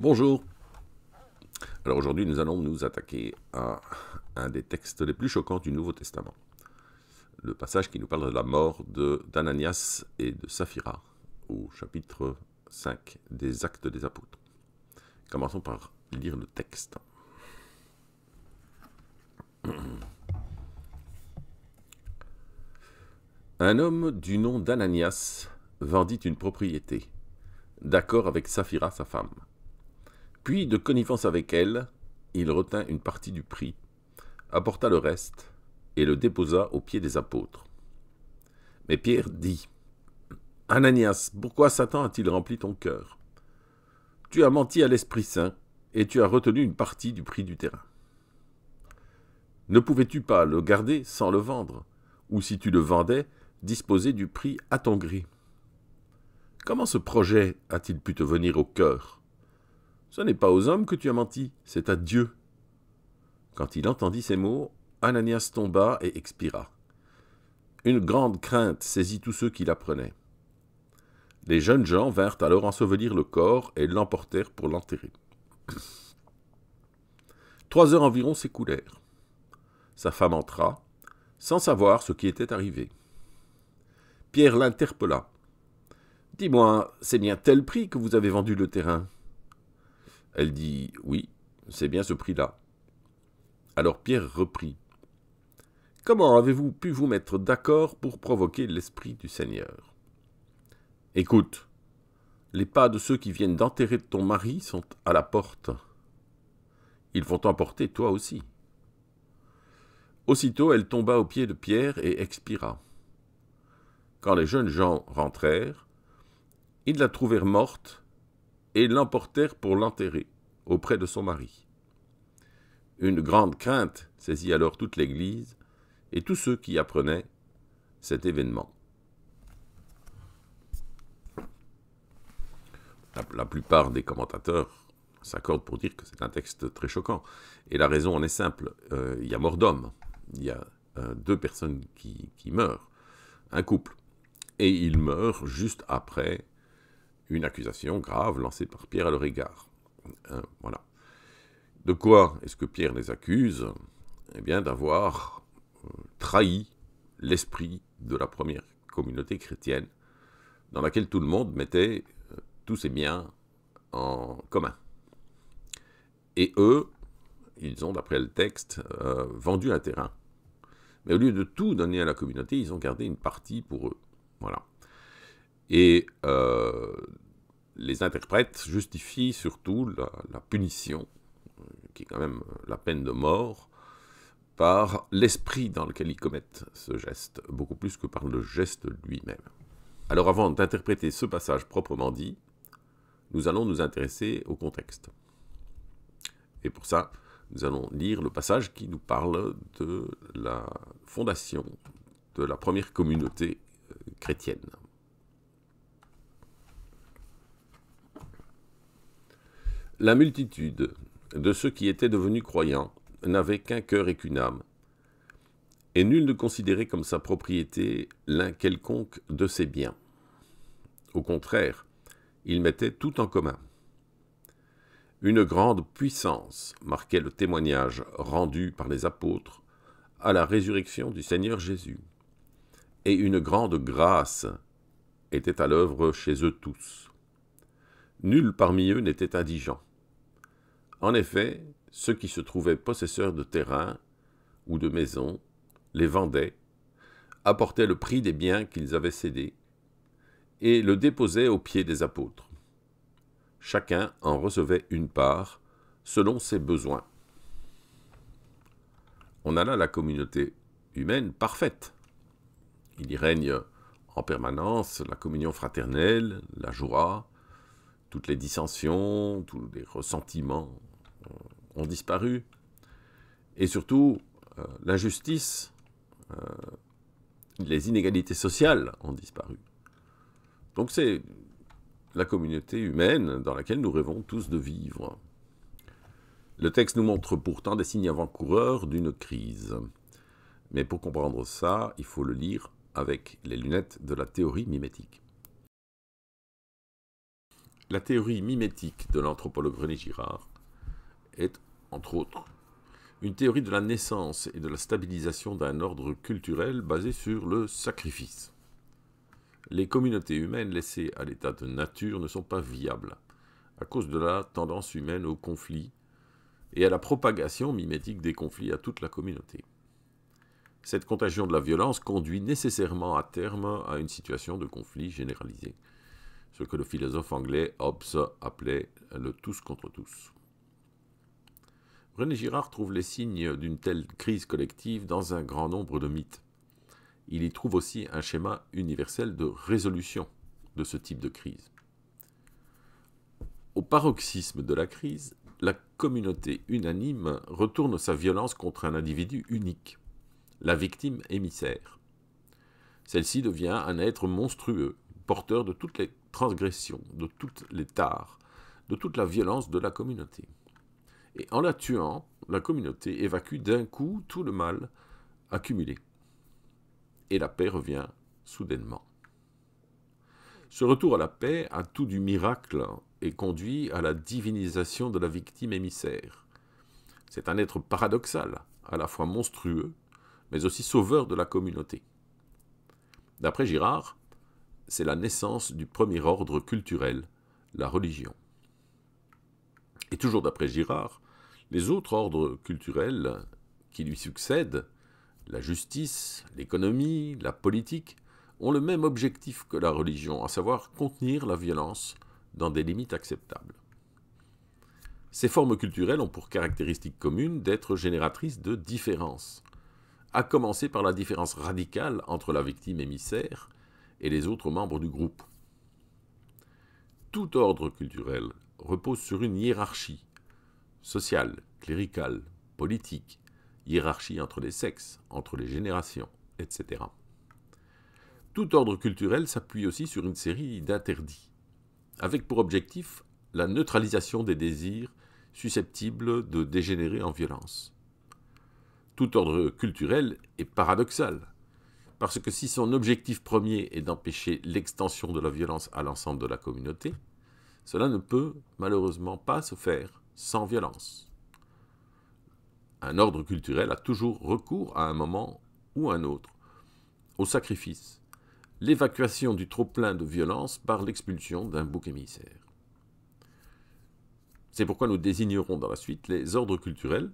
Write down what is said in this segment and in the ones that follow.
Bonjour. Alors aujourd'hui, nous allons nous attaquer à un des textes les plus choquants du Nouveau Testament. Le passage qui nous parle de la mort d'Ananias et de Saphira au chapitre 5 des Actes des Apôtres. Commençons par lire le texte. Un homme du nom d'Ananias vendit une propriété, d'accord avec Saphira, sa femme puis, de connivence avec elle, il retint une partie du prix, apporta le reste, et le déposa aux pieds des apôtres. Mais Pierre dit Ananias, pourquoi Satan a-t-il rempli ton cœur Tu as menti à l'Esprit Saint, et tu as retenu une partie du prix du terrain. Ne pouvais-tu pas le garder sans le vendre, ou si tu le vendais, disposer du prix à ton gré Comment ce projet a-t-il pu te venir au cœur ce n'est pas aux hommes que tu as menti, c'est à Dieu. Quand il entendit ces mots, Ananias tomba et expira. Une grande crainte saisit tous ceux qui l'apprenaient. Les jeunes gens vinrent alors ensevelir le corps et l'emportèrent pour l'enterrer. Trois heures environ s'écoulèrent. Sa femme entra, sans savoir ce qui était arrivé. Pierre l'interpella. Dis-moi, c'est bien tel prix que vous avez vendu le terrain elle dit Oui, c'est bien ce prix-là. Alors Pierre reprit Comment avez-vous pu vous mettre d'accord pour provoquer l'esprit du Seigneur Écoute, les pas de ceux qui viennent d'enterrer ton mari sont à la porte. Ils vont t'emporter toi aussi. Aussitôt elle tomba aux pieds de Pierre et expira. Quand les jeunes gens rentrèrent, ils la trouvèrent morte et l'emportèrent pour l'enterrer auprès de son mari. Une grande crainte saisit alors toute l'Église et tous ceux qui apprenaient cet événement. La plupart des commentateurs s'accordent pour dire que c'est un texte très choquant. Et la raison en est simple. Euh, il y a mort d'homme. Il y a euh, deux personnes qui, qui meurent. Un couple. Et il meurt juste après une accusation grave lancée par Pierre à leur égard. Hein, voilà. De quoi est-ce que Pierre les accuse Eh bien, d'avoir euh, trahi l'esprit de la première communauté chrétienne, dans laquelle tout le monde mettait euh, tous ses biens en commun. Et eux, ils ont, d'après le texte, euh, vendu un terrain. Mais au lieu de tout donner à la communauté, ils ont gardé une partie pour eux. Voilà. Et les interprètes justifient surtout la, punition, euh, qui est quand même la peine de mort, par l'esprit dans lequel ils commettent ce geste, beaucoup plus que par le geste lui-même. Alors avant d'interpréter ce passage proprement dit, nous allons nous intéresser au contexte. Et pour ça, nous allons lire le passage qui nous parle de la fondation de la première communauté euh, chrétienne. La multitude de ceux qui étaient devenus croyants n'avait qu'un cœur et qu'une âme, et nul ne considérait comme sa propriété l'un quelconque de ses biens. Au contraire, ils mettaient tout en commun. Une grande puissance marquait le témoignage rendu par les apôtres à la résurrection du Seigneur Jésus, et une grande grâce était à l'œuvre chez eux tous. Nul parmi eux n'était indigent. En effet, ceux qui se trouvaient possesseurs de terrains ou de maisons les vendaient, apportaient le prix des biens qu'ils avaient cédés et le déposaient aux pieds des apôtres. Chacun en recevait une part selon ses besoins. On a là la communauté humaine parfaite. Il y règne en permanence la communion fraternelle, la joie, toutes les dissensions, tous les ressentiments, ont disparu. Et surtout, euh, l'injustice, euh, les inégalités sociales ont disparu. Donc c'est la communauté humaine dans laquelle nous rêvons tous de vivre. Le texte nous montre pourtant des signes avant-coureurs d'une crise. Mais pour comprendre ça, il faut le lire avec les lunettes de la théorie mimétique. La théorie mimétique de l'anthropologue René Girard est entre autres, une théorie de la naissance et de la stabilisation d'un ordre culturel basé sur le sacrifice. Les communautés humaines laissées à l'état de nature ne sont pas viables, à cause de la tendance humaine au conflit et à la propagation mimétique des conflits à toute la communauté. Cette contagion de la violence conduit nécessairement à terme à une situation de conflit généralisé, ce que le philosophe anglais Hobbes appelait le tous contre tous. René Girard trouve les signes d'une telle crise collective dans un grand nombre de mythes. Il y trouve aussi un schéma universel de résolution de ce type de crise. Au paroxysme de la crise, la communauté unanime retourne sa violence contre un individu unique, la victime émissaire. Celle-ci devient un être monstrueux, porteur de toutes les transgressions, de toutes les tares, de toute la violence de la communauté et en la tuant, la communauté évacue d'un coup tout le mal accumulé. Et la paix revient soudainement. Ce retour à la paix a tout du miracle et conduit à la divinisation de la victime émissaire. C'est un être paradoxal, à la fois monstrueux, mais aussi sauveur de la communauté. D'après Girard, c'est la naissance du premier ordre culturel, la religion. Et toujours d'après Girard, les autres ordres culturels qui lui succèdent, la justice, l'économie, la politique, ont le même objectif que la religion, à savoir contenir la violence dans des limites acceptables. Ces formes culturelles ont pour caractéristique commune d'être génératrices de différences, à commencer par la différence radicale entre la victime émissaire et les autres membres du groupe. Tout ordre culturel repose sur une hiérarchie sociale, cléricale, politique, hiérarchie entre les sexes, entre les générations, etc. Tout ordre culturel s'appuie aussi sur une série d'interdits, avec pour objectif la neutralisation des désirs susceptibles de dégénérer en violence. Tout ordre culturel est paradoxal, parce que si son objectif premier est d'empêcher l'extension de la violence à l'ensemble de la communauté, cela ne peut malheureusement pas se faire sans violence. Un ordre culturel a toujours recours à un moment ou à un autre au sacrifice, l'évacuation du trop-plein de violence par l'expulsion d'un bouc émissaire. C'est pourquoi nous désignerons dans la suite les ordres culturels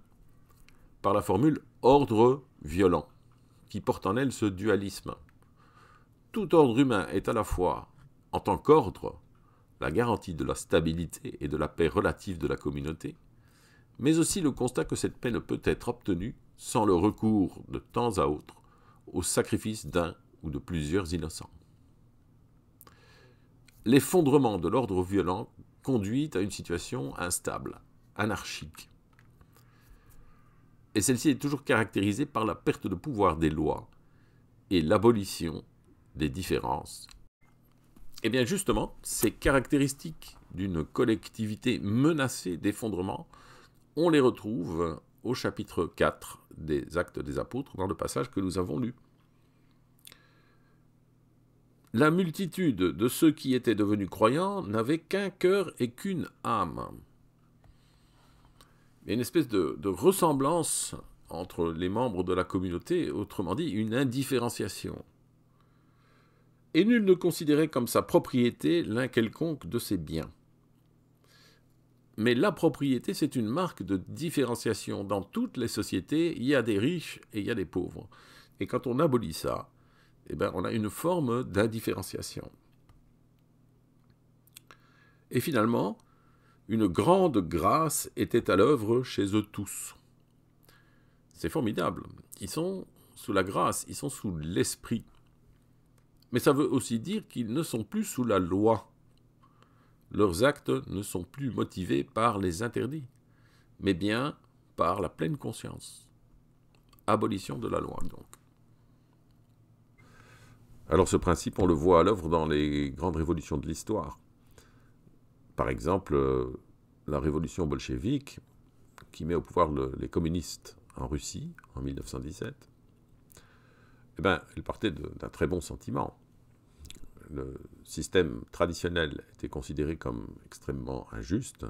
par la formule ordre violent, qui porte en elle ce dualisme. Tout ordre humain est à la fois, en tant qu'ordre, la garantie de la stabilité et de la paix relative de la communauté, mais aussi le constat que cette paix ne peut être obtenue sans le recours de temps à autre au sacrifice d'un ou de plusieurs innocents. L'effondrement de l'ordre violent conduit à une situation instable, anarchique. Et celle-ci est toujours caractérisée par la perte de pouvoir des lois et l'abolition des différences eh bien justement, ces caractéristiques d'une collectivité menacée d'effondrement, on les retrouve au chapitre 4 des Actes des Apôtres, dans le passage que nous avons lu. La multitude de ceux qui étaient devenus croyants n'avait qu'un cœur et qu'une âme. Il une espèce de ressemblance entre les membres de la communauté, autrement dit une indifférenciation et nul ne considérait comme sa propriété l'un quelconque de ses biens. Mais la propriété, c'est une marque de différenciation. Dans toutes les sociétés, il y a des riches et il y a des pauvres. Et quand on abolit ça, eh ben, on a une forme d'indifférenciation. Et finalement, une grande grâce était à l'œuvre chez eux tous. C'est formidable. Ils sont sous la grâce, ils sont sous l'esprit. Mais ça veut aussi dire qu'ils ne sont plus sous la loi. Leurs actes ne sont plus motivés par les interdits, mais bien par la pleine conscience. Abolition de la loi, donc. Alors ce principe, on le voit à l'œuvre dans les grandes révolutions de l'histoire. Par exemple, euh, la révolution bolchevique, qui met au pouvoir les communistes en Russie en 1917, eh ben, elle partait d'un très bon sentiment. Le système traditionnel était considéré comme extrêmement injuste.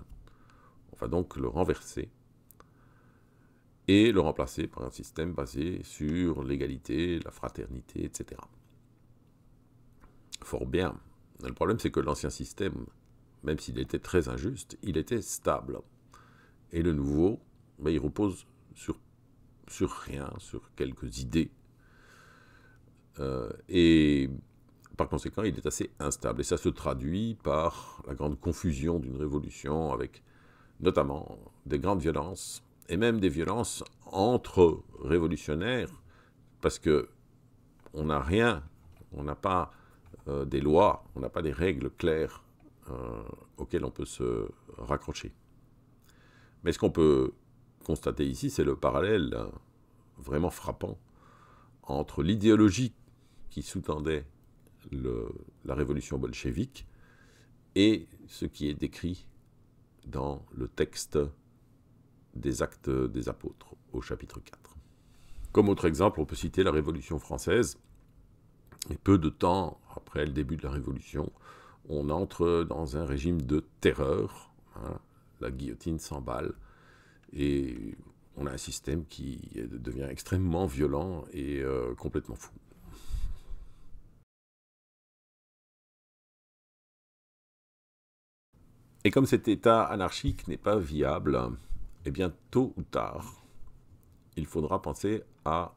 On va donc le renverser et le remplacer par un système basé sur l'égalité, la fraternité, etc. Fort bien. Le problème, c'est que l'ancien système, même s'il était très injuste, il était stable. Et le nouveau, ben, il repose sur, sur rien, sur quelques idées euh, et par conséquent, il est assez instable. Et ça se traduit par la grande confusion d'une révolution avec notamment des grandes violences et même des violences entre révolutionnaires parce que on n'a rien, on n'a pas euh, des lois, on n'a pas des règles claires euh, auxquelles on peut se raccrocher. Mais ce qu'on peut constater ici, c'est le parallèle hein, vraiment frappant entre l'idéologie qui sous-tendait la révolution bolchévique et ce qui est décrit dans le texte des actes des apôtres au chapitre 4. Comme autre exemple, on peut citer la Révolution française. Et peu de temps après le début de la Révolution, on entre dans un régime de terreur. Hein. la guillotine s'emballe et on a un système qui devient extrêmement violent et euh, complètement fou. Et comme cet État anarchique n'est pas viable, eh bien, tôt ou tard, il faudra penser à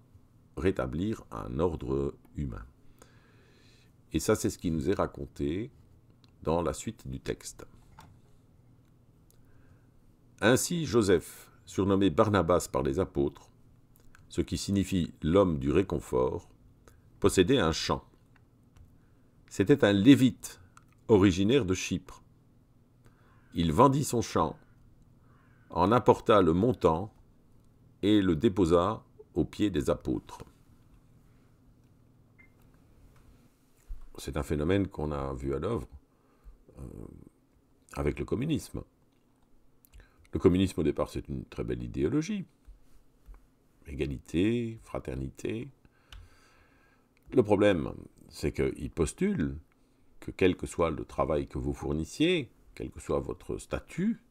rétablir un ordre humain. Et ça, c'est ce qui nous est raconté dans la suite du texte. Ainsi, Joseph, surnommé Barnabas par les apôtres, ce qui signifie l'homme du réconfort, possédait un champ. C'était un lévite originaire de Chypre il vendit son champ, en apporta le montant et le déposa aux pieds des apôtres. C'est un phénomène qu'on a vu à l'œuvre euh, avec le communisme. Le communisme au départ, c'est une très belle idéologie. Égalité, fraternité. Le problème, c'est qu'il postule que quel que soit le travail que vous fournissiez, quel que soit votre statut,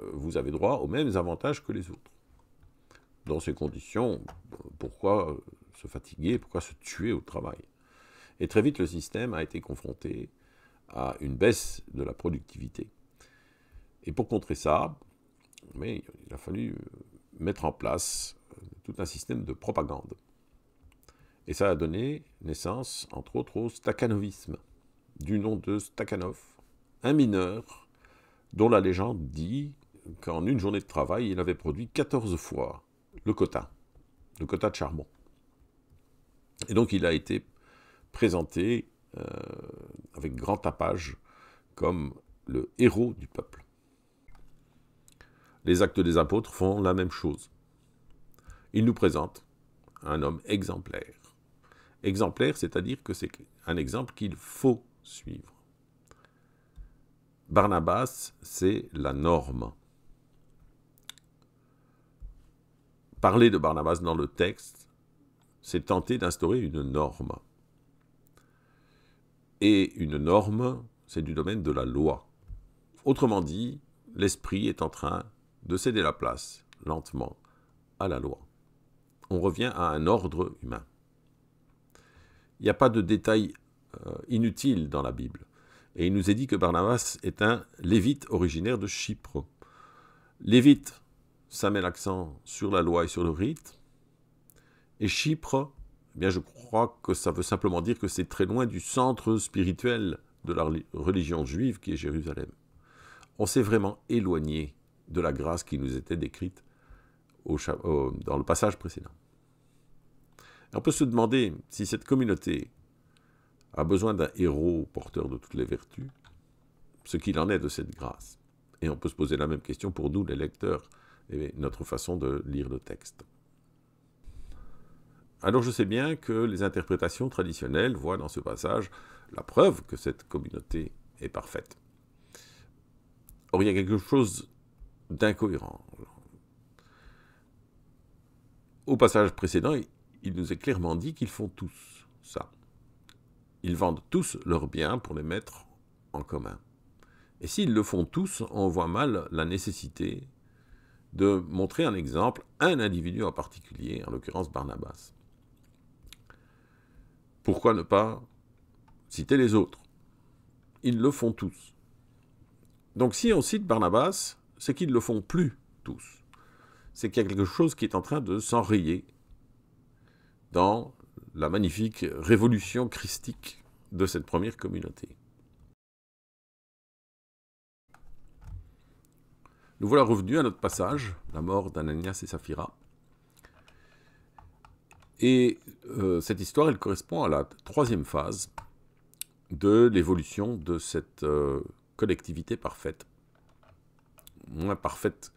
euh, vous avez droit aux mêmes avantages que les autres. Dans ces conditions, pourquoi euh, se fatiguer, pourquoi se tuer au travail Et très vite, le système a été confronté à une baisse de la productivité. Et pour contrer ça, mais il a fallu euh, mettre en place tout un système de propagande. Et ça a donné naissance, entre autres, au stakhanovisme, du nom de Stakhanov, un mineur dont la légende dit qu'en une journée de travail, il avait produit 14 fois le quota, le quota de charbon. Et donc il a été présenté euh, avec grand tapage comme le héros du peuple. Les actes des apôtres font la même chose. Ils nous présentent un homme exemplaire. Exemplaire, c'est-à-dire que c'est un exemple qu'il faut suivre. Barnabas, c'est la norme. Parler de Barnabas dans le texte, c'est tenter d'instaurer une norme. Et une norme, c'est du domaine de la loi. Autrement dit, l'esprit est en train de céder la place, lentement, à la loi. On revient à un ordre humain. Il n'y a pas de détails euh, inutile inutiles dans la Bible. Et il nous est dit que Barnabas est un lévite originaire de Chypre. Lévite, ça met l'accent sur la loi et sur le rite. Et Chypre, eh bien je crois que ça veut simplement dire que c'est très loin du centre spirituel de la religion juive qui est Jérusalem. On s'est vraiment éloigné de la grâce qui nous était décrite dans le passage précédent. on peut se demander si cette communauté a besoin d'un héros porteur de toutes les vertus, ce qu'il en est de cette grâce. Et on peut se poser la même question pour nous, les lecteurs, et notre façon de lire le texte. Alors je sais bien que les interprétations traditionnelles voient dans ce passage la preuve que cette communauté est parfaite. Or, il y a quelque chose d'incohérent. Au passage précédent, il nous est clairement dit qu'ils font tous ça. Ils vendent tous leurs biens pour les mettre en commun. Et s'ils le font tous, on voit mal la nécessité de montrer un exemple, un individu en particulier, en l'occurrence Barnabas. Pourquoi ne pas citer les autres Ils le font tous. Donc si on cite Barnabas, c'est qu'ils ne le font plus tous. C'est qu'il y a quelque chose qui est en train de s'enrayer dans la magnifique révolution christique de cette première communauté. Nous voilà revenus à notre passage, la mort d'Ananias et Saphira. Et euh, cette histoire, elle correspond à la troisième phase de l'évolution de cette euh, collectivité parfaite. Moins parfaite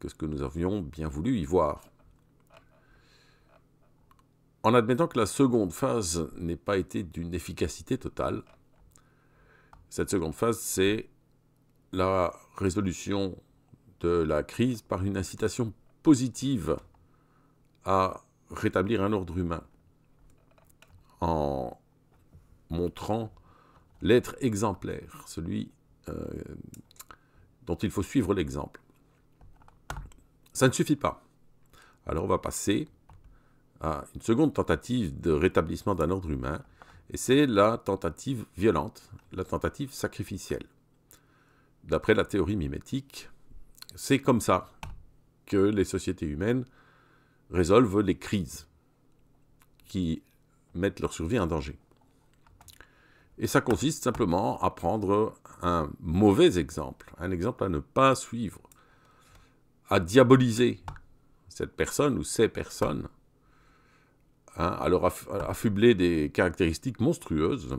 que ce que nous avions bien voulu y voir. En admettant que la seconde phase n'ait pas été d'une efficacité totale, cette seconde phase, c'est la résolution de la crise par une incitation positive à rétablir un ordre humain, en montrant l'être exemplaire, celui euh, dont il faut suivre l'exemple. Ça ne suffit pas. Alors on va passer à une seconde tentative de rétablissement d'un ordre humain, et c'est la tentative violente, la tentative sacrificielle. D'après la théorie mimétique, c'est comme ça que les sociétés humaines résolvent les crises qui mettent leur survie en danger. Et ça consiste simplement à prendre un mauvais exemple, un exemple à ne pas suivre, à diaboliser cette personne ou ces personnes Hein, à leur affubler des caractéristiques monstrueuses,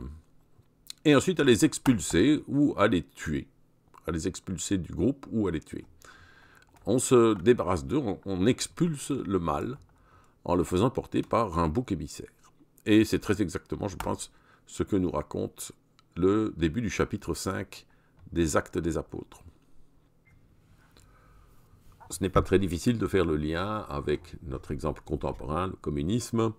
et ensuite à les expulser ou à les tuer, à les expulser du groupe ou à les tuer. On se débarrasse d'eux, on, on, expulse le mal en le faisant porter par un bouc émissaire. Et c'est très exactement, je pense, ce que nous raconte le début du chapitre 5 des Actes des Apôtres ce n'est pas très difficile de faire le lien avec notre exemple contemporain, le communisme.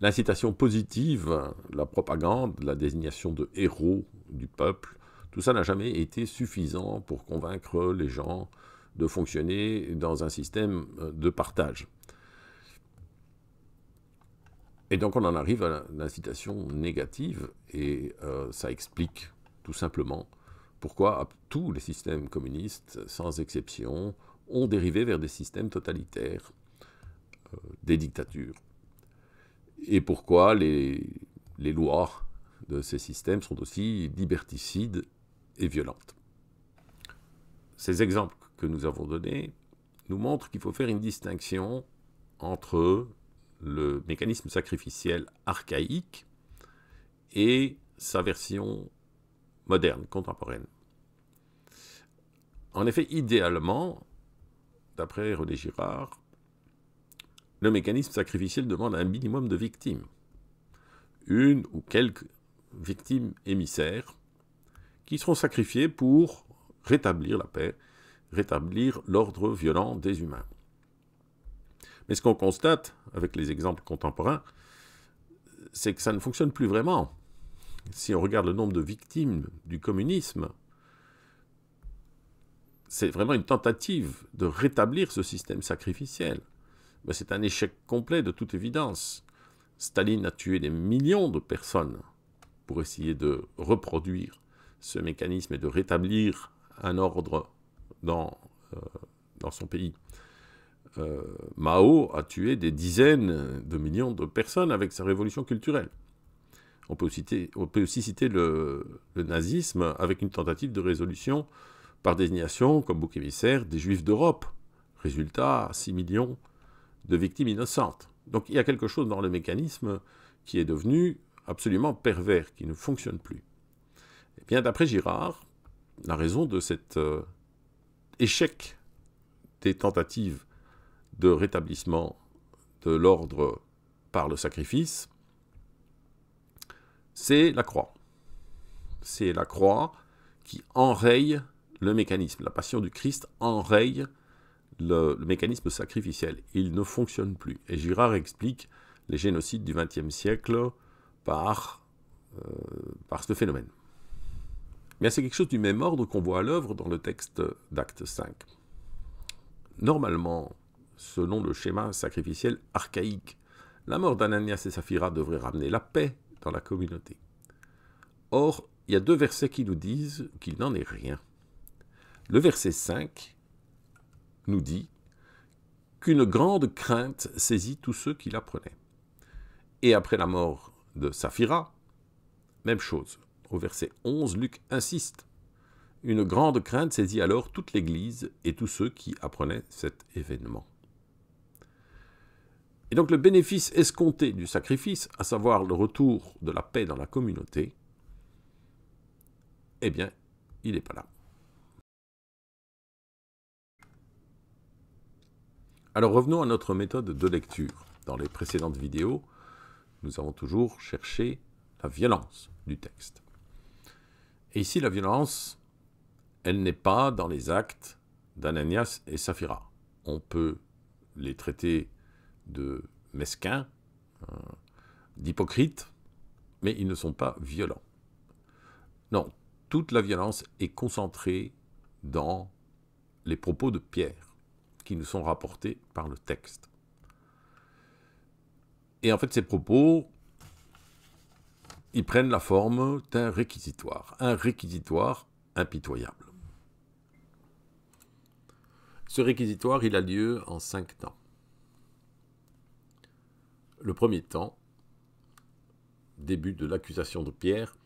L'incitation positive, la propagande, la désignation de héros du peuple, tout ça n'a jamais été suffisant pour convaincre les gens de fonctionner dans un système euh, de partage. Et donc on en arrive à l'incitation négative et euh, ça explique tout simplement pourquoi tous les systèmes communistes, sans exception, ont dérivé vers des systèmes totalitaires, euh, des dictatures. Et pourquoi les lois de ces systèmes sont aussi liberticides et violentes. Ces exemples que nous avons donnés nous montrent qu'il faut faire une distinction entre le mécanisme sacrificiel archaïque et sa version moderne, contemporaine. En effet, idéalement, D'après René Girard, le mécanisme sacrificiel demande un minimum de victimes, une ou quelques victimes émissaires, qui seront sacrifiées pour rétablir la paix, rétablir l'ordre violent des humains. Mais ce qu'on constate avec les exemples contemporains, c'est que ça ne fonctionne plus vraiment. Si on regarde le nombre de victimes du communisme, c'est vraiment une tentative de rétablir ce système sacrificiel. Ben, c'est un échec complet de toute évidence. Staline a tué des millions de personnes pour essayer de reproduire ce mécanisme et de rétablir un ordre dans, euh, dans son pays. Euh, Mao a tué des dizaines de millions de personnes avec sa révolution culturelle. On peut, aussi citer le, le, nazisme avec une tentative de résolution par désignation comme bouc émissaire des Juifs d'Europe. Résultat, 6 millions de victimes innocentes. Donc il y a quelque chose dans le mécanisme qui est devenu absolument pervers, qui ne fonctionne plus. Et eh bien d'après Girard, la raison de cet euh, échec des tentatives de rétablissement de l'ordre par le sacrifice, c'est la croix. C'est la croix qui enraye le mécanisme. La passion du Christ enraye le, mécanisme sacrificiel. Il ne fonctionne plus. Et Girard explique les génocides du XXe siècle par, euh, par ce phénomène. Mais c'est quelque chose du même ordre qu'on voit à l'œuvre dans le texte d'acte 5. Normalement, selon le schéma sacrificiel archaïque, la mort d'Ananias et Saphira devrait ramener la paix dans la communauté. Or, il y a deux versets qui nous disent qu'il n'en est rien. Le verset 5 nous dit qu'une grande crainte saisit tous ceux qui l'apprenaient. Et après la mort de Saphira, même chose. Au verset 11, Luc insiste. Une grande crainte saisit alors toute l'Église et tous ceux qui apprenaient cet événement. Et donc le bénéfice escompté du sacrifice, à savoir le retour de la paix dans la communauté, eh bien, il n'est pas là. Alors revenons à notre méthode de lecture. Dans les précédentes vidéos, nous avons toujours cherché la violence du texte. Et ici, la violence, elle n'est pas dans les actes d'Ananias et Saphira. On peut les traiter de mesquins, euh, d'hypocrites, mais ils ne sont pas violents. Non, toute la violence est concentrée dans les propos de Pierre qui nous sont rapportés par le texte. Et en fait, ces propos, ils prennent la forme d'un réquisitoire, un réquisitoire impitoyable. Ce réquisitoire, il a lieu en cinq temps. Le premier temps, début de l'accusation de Pierre,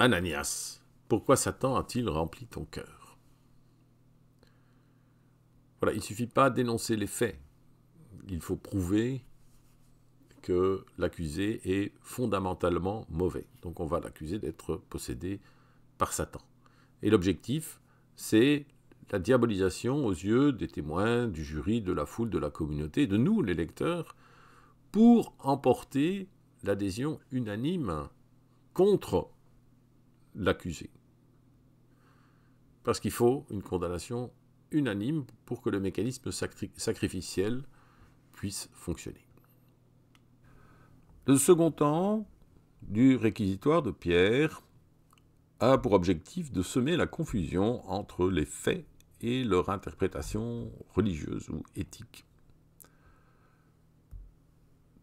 Ananias, pourquoi Satan a-t-il rempli ton cœur il ne suffit pas d'énoncer les faits. Il faut prouver que l'accusé est fondamentalement mauvais. Donc on va l'accuser d'être possédé par Satan. Et l'objectif, c'est la diabolisation aux yeux des témoins, du jury, de la foule, de la communauté, de nous, les lecteurs, pour emporter l'adhésion unanime contre l'accusé. Parce qu'il faut une condamnation unanime pour que le mécanisme sacrificiel puisse fonctionner. Le second temps du réquisitoire de Pierre a pour objectif de semer la confusion entre les faits et leur interprétation religieuse ou éthique.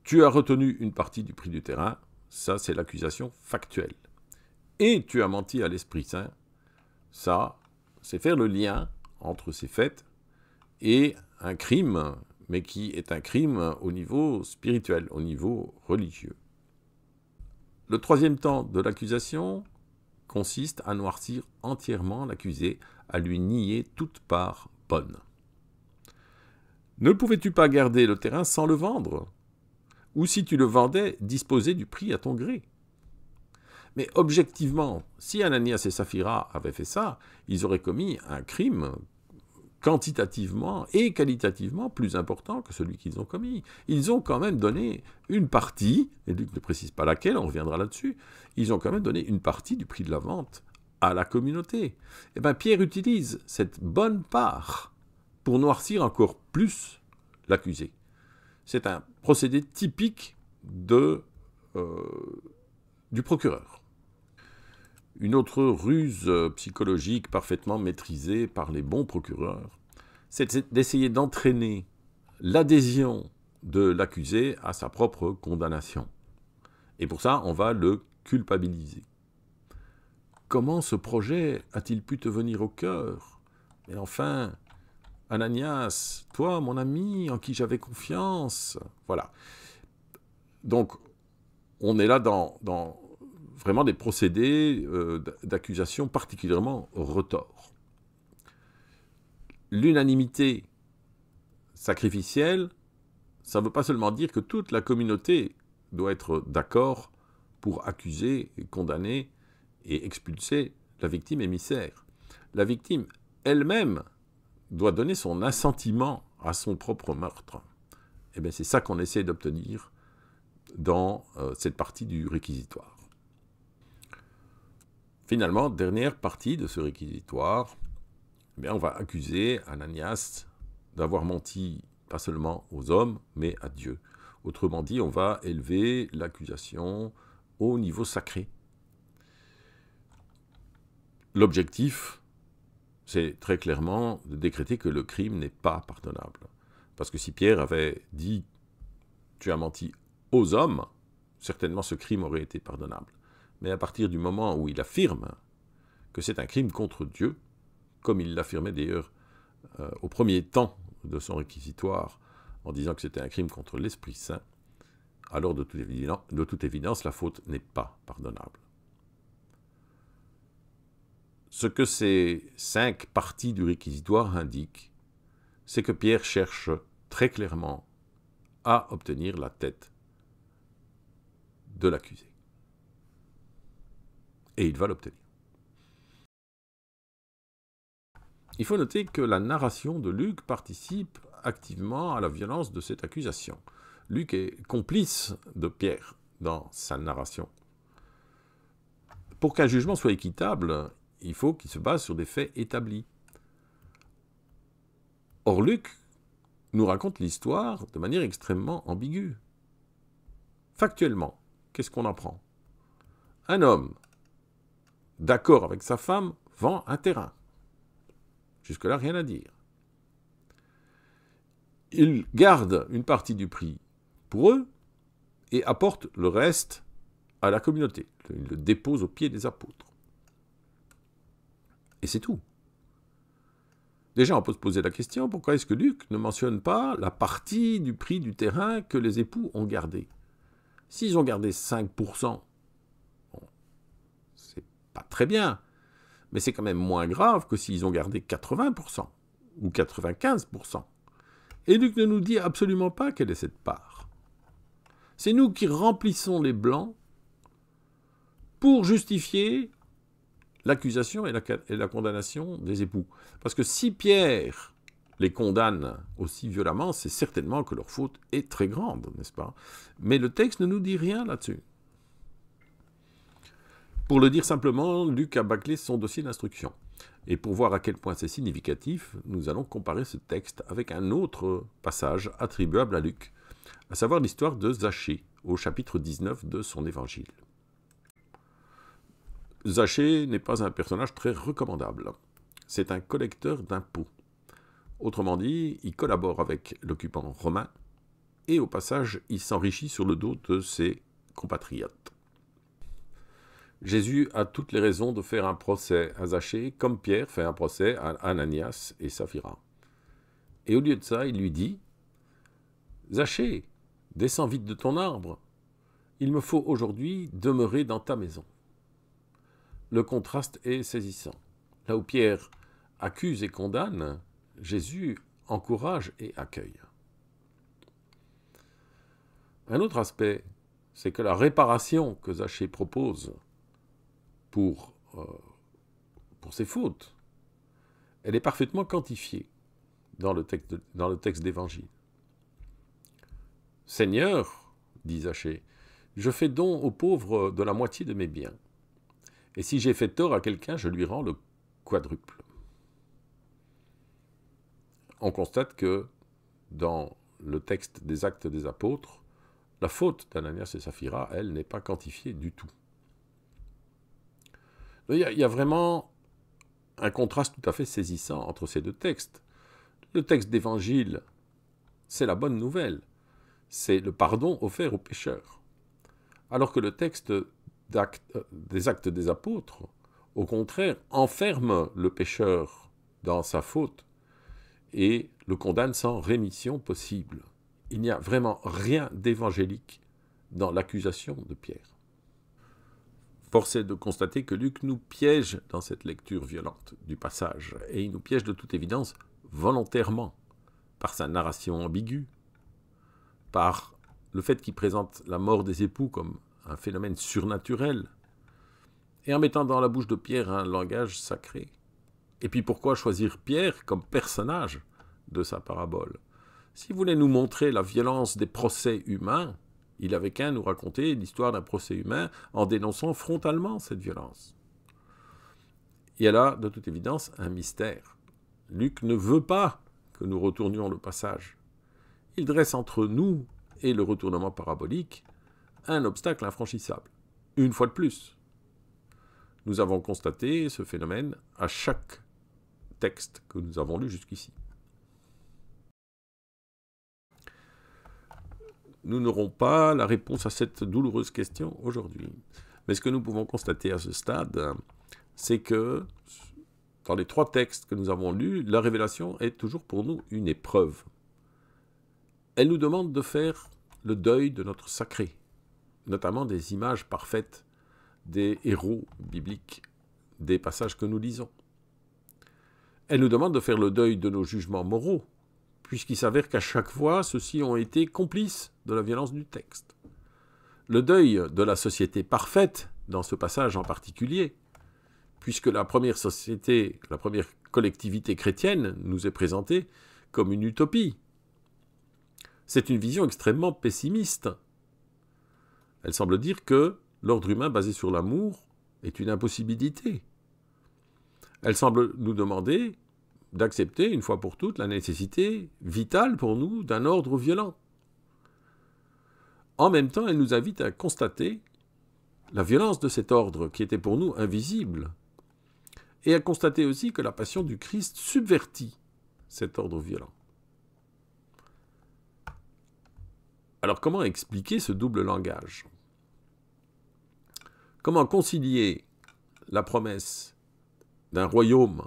Tu as retenu une partie du prix du terrain, ça c'est l'accusation factuelle. Et tu as menti à l'Esprit Saint, ça c'est faire le lien entre ces faits et un crime, mais qui est un crime au niveau spirituel, au niveau religieux. Le troisième temps de l'accusation consiste à noircir entièrement l'accusé, à lui nier toute part bonne. Ne pouvais-tu pas garder le terrain sans le vendre Ou si tu le vendais, disposer du prix à ton gré mais objectivement, si Ananias et Saphira avaient fait ça, ils auraient commis un crime quantitativement et qualitativement plus important que celui qu'ils ont commis. Ils ont quand même donné une partie, et Luc ne précise pas laquelle, on reviendra là-dessus, ils ont quand même donné une partie du prix de la vente à la communauté. Et eh bien Pierre utilise cette bonne part pour noircir encore plus l'accusé. C'est un procédé typique de, euh, du procureur. Une autre ruse euh, psychologique parfaitement maîtrisée par les bons procureurs, c'est d'essayer d'entraîner l'adhésion de l'accusé à sa propre condamnation. Et pour ça, on va le culpabiliser. Comment ce projet a-t-il pu te venir au cœur Mais enfin, Ananias, toi, mon ami, en qui j'avais confiance. Voilà. Donc, on est là dans, dans vraiment des procédés euh, d'accusation particulièrement retors. L'unanimité sacrificielle, ça ne veut pas seulement dire que toute la communauté doit être d'accord pour accuser, condamner et expulser la victime émissaire. La victime elle-même doit donner son assentiment à son propre meurtre. Et eh bien c'est ça qu'on essaie d'obtenir dans euh, cette partie du réquisitoire. Finalement, dernière partie de ce réquisitoire, eh on va accuser Ananias d'avoir menti pas seulement aux hommes, mais à Dieu. Autrement dit, on va élever l'accusation au niveau sacré. L'objectif, c'est très clairement de décréter que le crime n'est pas pardonnable. Parce que si Pierre avait dit ⁇ Tu as menti aux hommes ⁇ certainement ce crime aurait été pardonnable. Mais à partir du moment où il affirme que c'est un crime contre Dieu, comme il l'affirmait d'ailleurs euh, au premier temps de son réquisitoire en disant que c'était un crime contre l'Esprit Saint, alors de toute évidence la faute n'est pas pardonnable. Ce que ces cinq parties du réquisitoire indiquent, c'est que Pierre cherche très clairement à obtenir la tête de l'accusé et il va l'obtenir. Il faut noter que la narration de Luc participe activement à la violence de cette accusation. Luc est complice de Pierre dans sa narration. Pour qu'un jugement soit équitable, il faut qu'il se base sur des faits établis. Or, Luc nous raconte l'histoire de manière extrêmement ambiguë. Factuellement, qu'est-ce qu'on apprend Un homme d'accord avec sa femme, vend un terrain. Jusque-là, rien à dire. Il garde une partie du prix pour eux et apporte le reste à la communauté. Il le dépose aux pieds des apôtres. Et c'est tout. Déjà, on peut se poser la question, pourquoi est-ce que Luc ne mentionne pas la partie du prix du terrain que les époux ont gardé S'ils ont gardé 5%, pas très bien, mais c'est quand même moins grave que s'ils ont gardé 80% ou 95%. Et Luc ne nous dit absolument pas quelle est cette part. C'est nous qui remplissons les blancs pour justifier l'accusation et la, et la condamnation des époux. Parce que si Pierre les condamne aussi violemment, c'est certainement que leur faute est très grande, n'est-ce pas Mais le texte ne nous dit rien là-dessus. Pour le dire simplement, Luc a bâclé son dossier d'instruction. Et pour voir à quel point c'est significatif, nous allons comparer ce texte avec un autre passage attribuable à Luc, à savoir l'histoire de Zachée au chapitre 19 de son évangile. Zachée n'est pas un personnage très recommandable. C'est un collecteur d'impôts. Autrement dit, il collabore avec l'occupant romain et au passage, il s'enrichit sur le dos de ses compatriotes. Jésus a toutes les raisons de faire un procès à Zachée, comme Pierre fait un procès à Ananias et Saphira. Et au lieu de ça, il lui dit Zachée, descends vite de ton arbre. Il me faut aujourd'hui demeurer dans ta maison. Le contraste est saisissant. Là où Pierre accuse et condamne, Jésus encourage et accueille. Un autre aspect, c'est que la réparation que Zachée propose euh, pour, ses fautes, elle est parfaitement quantifiée dans le texte, dans le texte d'évangile. Seigneur, dit Zachée, je fais don aux pauvres de la moitié de mes biens. Et si j'ai fait tort à quelqu'un, je lui rends le quadruple. On constate que dans le texte des actes des apôtres, la faute d'Ananias et Saphira, elle, n'est pas quantifiée du tout. Il y, a, vraiment un contraste tout à fait saisissant entre ces deux textes. Le texte d'évangile, c'est la bonne nouvelle, c'est le pardon offert au pécheur. Alors que le texte euh, des actes des apôtres, au contraire, enferme le pécheur dans sa faute et le condamne sans rémission possible. Il n'y a vraiment rien d'évangélique dans l'accusation de Pierre. Force est de constater que Luc nous piège dans cette lecture violente du passage, et il nous piège de toute évidence volontairement, par sa narration ambiguë, par le fait qu'il présente la mort des époux comme un phénomène surnaturel, et en mettant dans la bouche de Pierre un langage sacré. Et puis pourquoi choisir Pierre comme personnage de sa parabole S'il voulait nous montrer la violence des procès humains, il avait qu'à nous raconter l'histoire d'un procès humain en dénonçant frontalement cette violence. Il y a là, de toute évidence, un mystère. Luc ne veut pas que nous retournions le passage. Il dresse entre nous et le retournement parabolique un obstacle infranchissable, une fois de plus. Nous avons constaté ce phénomène à chaque texte que nous avons lu jusqu'ici. nous n'aurons pas la réponse à cette douloureuse question aujourd'hui. Mais ce que nous pouvons constater à ce stade, c'est que dans les trois textes que nous avons lus, la révélation est toujours pour nous une épreuve. Elle nous demande de faire le deuil de notre sacré, notamment des images parfaites des héros bibliques, des passages que nous lisons. Elle nous demande de faire le deuil de nos jugements moraux, puisqu'il s'avère qu'à chaque fois, ceux-ci ont été complices de la violence du texte. Le deuil de la société parfaite, dans ce passage en particulier, puisque la première société, la première collectivité chrétienne nous est présentée comme une utopie. C'est une vision extrêmement pessimiste. Elle semble dire que l'ordre humain basé sur l'amour est une impossibilité. Elle semble nous demander d'accepter une fois pour toutes la nécessité vitale pour nous d'un ordre violent. En même temps, elle nous invite à constater la violence de cet ordre qui était pour nous invisible, et à constater aussi que la passion du Christ subvertit cet ordre violent. Alors comment expliquer ce double langage Comment concilier la promesse d'un royaume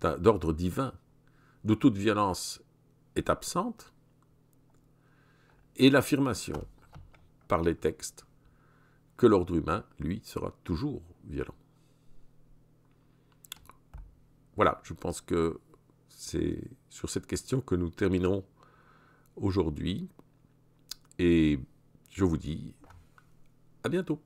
d'ordre divin, d'où toute violence, est absente, et l'affirmation par les textes que l'ordre humain, lui, sera toujours violent. Voilà, je pense que c'est sur cette question que nous terminons aujourd'hui. Et je vous dis à bientôt.